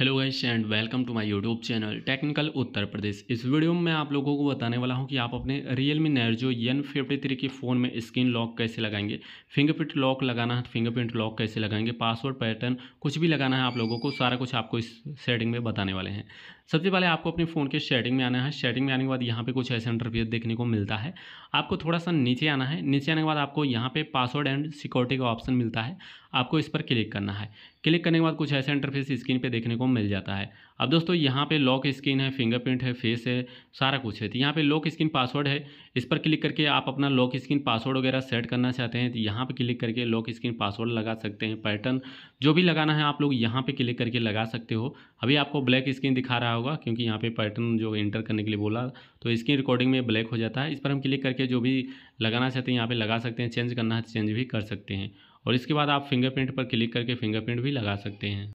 hello guys and welcome to my YouTube channel technical Uttar Pradesh इस video में मैं आप लोगों को बताने वाला हूं कि आप अपने Realme Narzo N fifty three के फ़ोन में स्क्रीन लॉक कैसे लगाएंगे फिंगरप्रिंट लॉक लगाना है तो फिंगरप्रिंट लॉक कैसे लगाएंगे पासवर्ड पैटर्न कुछ भी लगाना है आप लोगों को सारा कुछ आपको इस सेटिंग में बताने वाले हैं सबसे पहले आपको अपने फ़ोन के सेटिंग में आना है सेटिंग में आने के बाद यहाँ पर कुछ ऐसा इंटरव्यू देखने को मिलता है आपको थोड़ा सा नीचे आना है नीचे आने के बाद आपको यहाँ पर पासवर्ड एंड सिक्योरिटी का ऑप्शन मिलता है आपको इस पर क्लिक करना है क्लिक करने के बाद कुछ ऐसा इंटरफेस स्क्रीन पर देखने को फॉर्म मिल जाता है अब दोस्तों यहाँ पे लॉक स्क्रीन है फिंगरप्रिंट है फेस है सारा कुछ है तो यहाँ पे लॉक स्क्रीन पासवर्ड है इस पर क्लिक करके आप अपना लॉक स्क्रीन पासवर्ड वगैरह सेट करना चाहते हैं तो यहाँ पे क्लिक करके लॉक स्क्रीन पासवर्ड लगा सकते हैं पैटर्न जो भी लगाना है आप लोग यहाँ पर क्लिक करके लगा सकते हो अभी आपको ब्लैक स्क्रीन दिखा रहा होगा क्योंकि यहाँ पर पैटर्न जो एंटर करने के लिए बोला तो स्क्रीन रिकॉर्डिंग में ब्लैक हो जाता है इस पर हम क्लिक करके जो भी लगाना चाहते हैं यहाँ पर लगा सकते हैं चेंज करना है चेंज तो भी कर सकते हैं और इसके बाद आप फिंगरप्रिंट पर क्लिक करके फिंगरप्रिंट भी लगा सकते हैं